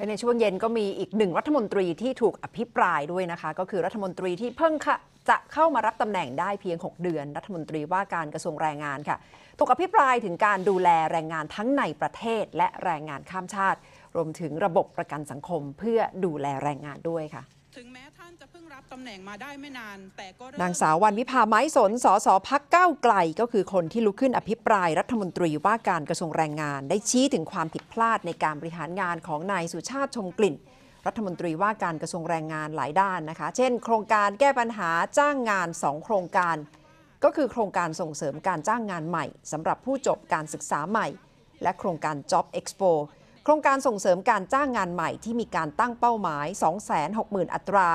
และในช่วงเย็นก็มีอีกหนึ่งรัฐมนตรีที่ถูกอภิปรายด้วยนะคะ ก็คือรัฐมนตรีที่เพิ่งค่ะจะเข้ามารับตำแหน่งได้เพียง 6 เดือน รัฐมนตรีว่าการกระทรวงแรงงานค่ะถูกอภิปรายถึงการดูแลแรงงานทั้งในประเทศ และแรงงานข้ามชาติ รวมถึงระบบประกันสังคมเพื่อดูแลแรงงานด้วยค่ะตแหน่งมาได้ไม่นานแต่ก็นางสาววันวิภาไม้สน สสพักเก้าไกล ก็คือคนที่ลุกขึ้นอภิปราย รัฐมนตรีว่าการกระทรวงแรงงาน ได้ชี้ถึงความผิดพลาดในการบริหารงานของนายสุชาติชมกลิ่น รัฐมนตรีว่าการกระทรวงแรงงานหลายด้านนะคะ เช่น โครงการแก้ปัญหาจ้างงาน 2 โครงการ ก็คือ โครงการส่งเสริมการจ้างงานใหม่สำหรับผู้จบการศึกษาใหม่ และโครงการ Job Expo โครงการส่งเสริมการจ้างงานใหม่ ที่มีการตั้งเป้าหมาย 260,000อัตรา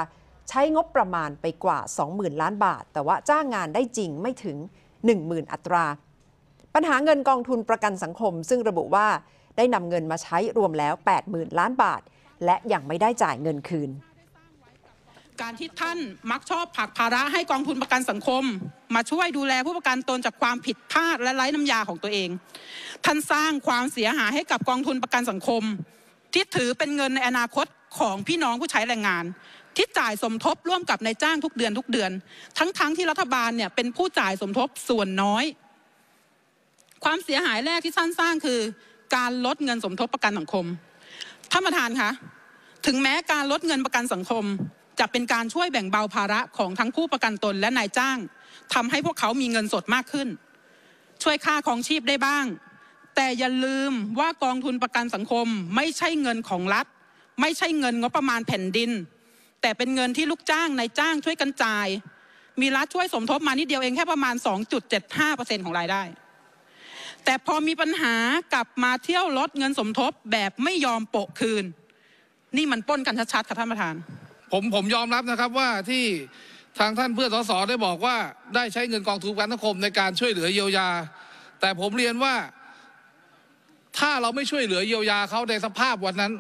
ใช้งบประมาณไปกว่า 20,000 ล้านบาท แต่ว่าจ้างงานได้จริงไม่ถึง 10,000 อัตรา ปัญหาเงินกองทุนประกันสังคม ซึ่งระบุว่าได้นำเงินมาใช้รวมแล้ว 80,000 ล้านบาท และยังไม่ได้จ่ายเงินคืน การที่ท่านมักชอบผลักภาระให้กองทุนประกันสังคม มาช่วยดูแลผู้ประกันตนจากความผิดพลาดและไร้น้ำยาของตัวเอง ท่านสร้างความเสียหายให้กับกองทุนประกันสังคมที่ถือเป็นเงินในอนาคตของพี่น้องผู้ใช้แรงงานที่จ่ายสมทบร่วมกับนายจ้างทุกเดือนทุกเดือน ทั้งๆทที่รัฐบาลเนี่ยเป็นผู้จ่ายสมทบส่วนน้อย ความเสียหายแรกที่นสร้างคือการลดเงินสมทบประกันสังคมท่านประธานคะถึงแม้การลดเงินประกันสังคม จะเป็นการช่วยแบ่งเบาภาระของทั้งผู้ประกันตนและนายจ้าง ทำให้พวกเขามีเงินสดมากขึ้น ช่วยค่าของชีพได้บ้าง แต่อย่าลืมว่ากองทุนประกันสังคม ไม่ใช่เงินของรัฐ ไม่ใช่เงินงบประมาณแผ่นดินแต่เป็นเงินที่ลูกจ้างนายจ้างช่วยกันจ่าย มีรัฐช่วยสมทบมานิดเดียวเองแค่ประมาณ 2.75%ของรายได้ แต่พอมีปัญหากลับมาเที่ยวลดเงินสมทบแบบไม่ยอมโปะคืน นี่มันป้นกันชัดๆค่ะท่านประธาน ผม ผมยอมรับนะครับว่าที่ทางท่านเพื่อสสได้บอกว่าได้ใช้เงินกองทุนการสังคมในการช่วยเหลือเยียวยา แต่ผมเรียนว่าถ้าเราไม่ช่วยเหลือเยียวยาเขาในสภาพวันนั้น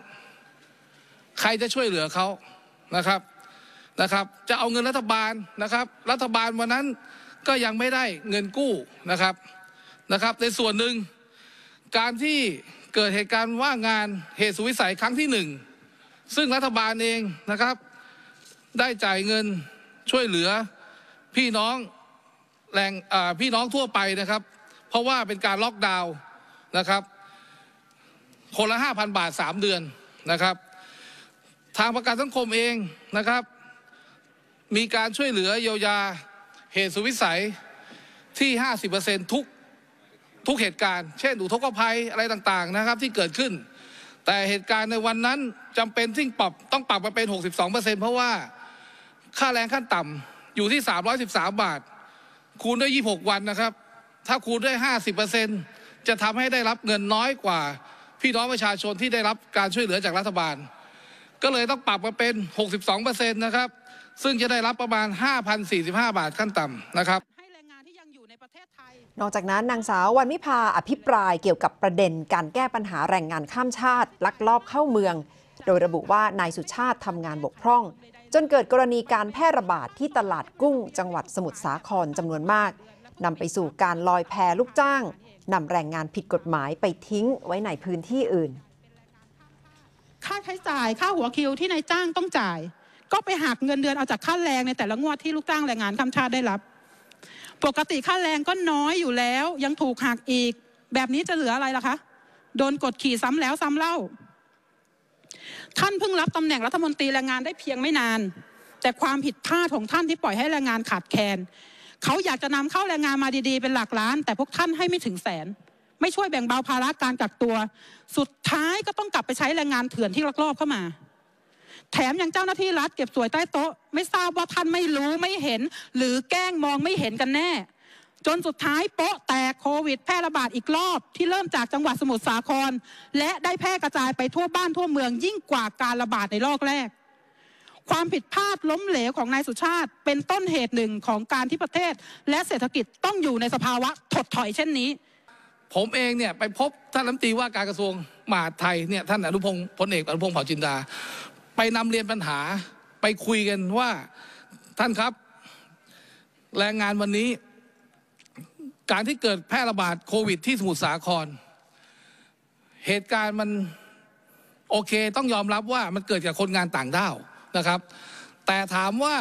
ใครจะช่วยเหลือเขานะครับ นะครับ จะเอาเงินรัฐบาลนะครับ รัฐบาลวันนั้นก็ยังไม่ได้เงินกู้นะครับ นะครับ ในส่วนหนึ่ง การที่เกิดเหตุการณ์ว่างงานเหตุสุวิสัยครั้งที่หนึ่ง ซึ่งรัฐบาลเองนะครับได้จ่ายเงินช่วยเหลือ พี่น้องแรงพี่น้องทั่วไปนะครับ เพราะว่าเป็นการล็อกดาวน์นะครับคนละ 5,000 บาท 3 เดือนนะครับทางประกันสังคมเองนะครับ มีการช่วยเหลือเยียวยาเหตุสุวิสัยที่ 50%ทุกทุกเหตุการณ์ เช่น อุทกภัยอะไรต่างๆนะครับที่เกิดขึ้น แต่เหตุการณ์ในวันนั้นจำเป็นที่ปรับ ต้องปรับมาเป็น 62%เพราะว่าค่าแรงขั้นต่ำอยู่ที่ 313 บาท คูณด้วย26 วันนะครับ ถ้าคูณด้วย 50%จะทำให้ได้รับเงินน้อยกว่าพี่น้องประชาชนที่ได้รับการช่วยเหลือจากรัฐบาลก็เลยต้องปรับมาเป็น 62%เเปอร์ซ็นะครับ ซึ่งจะได้รับประมาณ 5,045 บาทขั้นต่ำนะครับนอกจากนั้นนางสาววันมิพาอภิปรายเกี่ยวกับประเด็น การแก้ปัญหาแรงงานข้ามชาติ ลักลอบเข้าเมือง โดยระบุว่านายสุชาติทำงานบกพร่อง จนเกิดกรณีการแพร่ระบาดที่ตลาดกุ้ง จังหวัดสมุทรสาครจำนวนมาก นำไปสู่การลอยแพลูกจ้างนำแรงงานผิดกฎหมายไปทิ้งไว้ในพื้นที่อื่นใช้จ่ายค่าหัวคิวที่นายจ้างต้องจ่าย ก็ไปหักเงินเดือนเอาจากค่าแรงในแต่ละงวดที่ลูกจ้างแรงงานข้ามชาติได้รับ ปกติค่าแรงก็น้อยอยู่แล้ว ยังถูกหักอีก แบบนี้จะเหลืออะไรล่ะคะ โดนกดขี่ซ้ำแล้วซ้ำเล่า ท่านเพิ่งรับตำแหน่งรัฐมนตรีแรงงานได้เพียงไม่นาน แต่ความผิดพลาดของท่านที่ปล่อยให้แรงงานขาดแคลนเขาอยากจะนำเข้าแรงงานมาดี ๆเป็นหลักล้าน แต่พวกท่านให้ไม่ถึงแสนไม่ช่วยแบ่งเบาภาระการกักตัว สุดท้ายก็ต้องกลับไปใช้แรงงานเถื่อนที่ลักลอบเข้ามา แถมยังเจ้าหน้าที่รัฐเก็บสวยใต้โต๊ะ ไม่ทราบว่าท่านไม่รู้ไม่เห็น หรือแกล้งมองไม่เห็นกันแน่ จนสุดท้ายโป๊ะแตกโควิด แพร่ระบาดอีกรอบ ที่เริ่มจากจังหวัดสมุทรสาคร และได้แพร่กระจายไปทั่วบ้านทั่วเมืองยิ่งกว่าการระบาดในรอบแรก ความผิดพลาดล้มเหลวของนายสุชาติ เป็นต้นเหตุหนึ่งของการที่ประเทศ และเศรษฐกิจต้องอยู่ในสภาวะถดถอยเช่นนี้ผมเองเนี่ยไปพบ ท่านรัฐมนตรีว่าการกระทรวงมหาดไทยเนี่ยท่าน อนุพงศ์พลเอกอนุพงศ์เผ่าจินดาไปนำเรียนปัญหาไปคุยกันว่าท่านครับแรงงานวันนี้การที่เกิดแพร่ระบาดโควิดที่สมุทรสาคร เหตุการณ์มันโอเคต้องยอมรับว่ามันเกิดจากคนงานต่างด้าวนะครับ แต่ถามว่า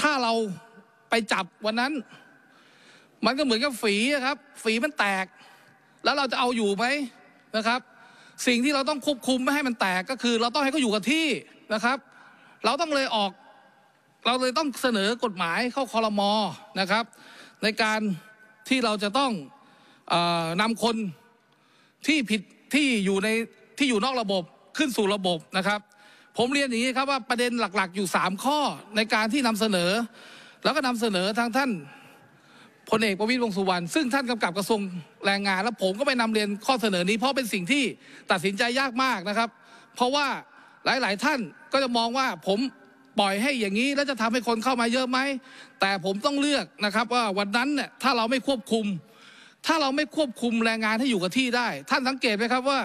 ถ้าเราไปจับวันนั้นมันก็เหมือนกับฝีครับฝีมันแตก แล้วเราจะเอาอยู่ไหมนะครับ สิ่งที่เราต้องควบคุมไม่ให้มันแตกก็คือเราต้องให้เขาอยู่กับที่นะครับ เราต้องเลยออกเราเลยต้องเสนอกฎหมายเข้าคอรมอนะครับในการที่เราจะต้องออนำคนที่ผิดที่อยู่ในที่อยู่นอกระบบขึ้นสู่ระบบนะครับ ผมเรียนอย่างนี้ครับ ว่าประเด็นหลักๆ อยู่ 3 ข้อในการที่นำเสนอ แล้วก็นำเสนอทางท่านพลเอกประวิตรวงสุวรรณซึ่งท่านกำกับกระทรวงแรงงาน และผมก็ไปนำเรียนข้อเสนอนี้ เพราะเป็นสิ่งที่ตัดสินใจยากมากนะครับ เพราะว่าหลาย ๆ ท่านก็จะมองว่าผมปล่อยให้อย่างนี้แล้วจะทำให้คนเข้ามาเยอะไหม แต่ผมต้องเลือกนะครับว่าวันนั้นเนี่ยถ้าเราไม่ควบคุม ถ้าเราไม่ควบคุมแรงงานให้อยู่กับที่ได้ ท่านสังเกตไหมครับว่า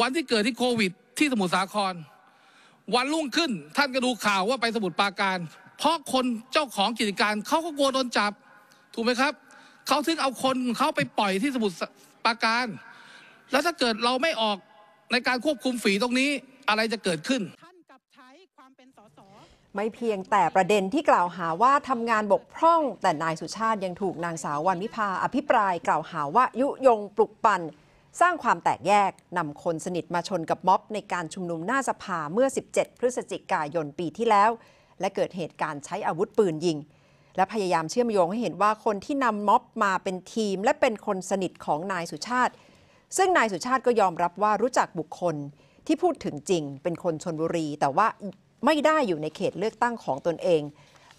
วันที่เกิดที่โควิด ที่สมุทรสาคร วันรุ่งขึ้นท่านก็ดูข่าวว่าไปสมุทรปราการ เพราะคนเจ้าของกิจการเขาก็กลัวโดนจับถูกไหมครับเขาถึงเอาคนเขาไปปล่อยที่สมุทรปราการ แล้วถ้าเกิดเราไม่ออกในการควบคุมฝีตรงนี้อะไรจะเกิดขึ้นไม่เพียงแต่ประเด็นที่กล่าวหาว่าทำงานบกพร่องแต่นายสุชาติยังถูกนางสาววันวิภา อภิปรายกล่าวหาว่ายุยงปลุกปั่นสร้างความแตกแยกนำคนสนิทมาชนกับม็อบในการชุมนุมหน้าสภาเมื่อ 17 พฤศจิกายนปีที่แล้ว และเกิดเหตุการณ์ใช้อาวุธปืนยิงและพยายามเชื่อมโยงให้เห็นว่าคนที่นำม็อบมาเป็นทีม และเป็นคนสนิทของนายสุชาติ ซึ่งนายสุชาติก็ยอมรับว่ารู้จักบุคคลที่พูดถึงจริง เป็นคนชนบุรี แต่ว่าไม่ได้อยู่ในเขตเลือกตั้งของตนเอง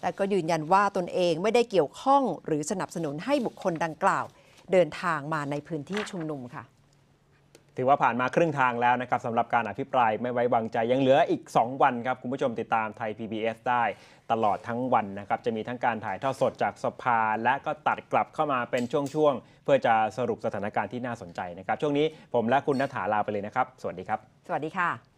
และก็ยืนยันว่าตนเองไม่ได้เกี่ยวข้อง หรือสนับสนุนให้บุคคลดังกล่าว เดินทางมาในพื้นที่ชุมนุมค่ะถือว่าผ่านมาครึ่งทางแล้วนะครับสำหรับการอภิปรายไม่ไว้วางใจยังเหลืออีก 2 วันครับคุณผู้ชมติดตามไทย PBS ได้ ตลอดทั้งวันนะครับ จะมีทั้งการถ่ายทอดสดจากสภาและก็ตัดกลับเข้ามาเป็นช่วง ๆ เพื่อจะสรุปสถานการณ์ที่น่าสนใจนะครับ ช่วงนี้ผมและคุณนัฐาลาไปเลยนะครับ สวัสดีครับ สวัสดีค่ะ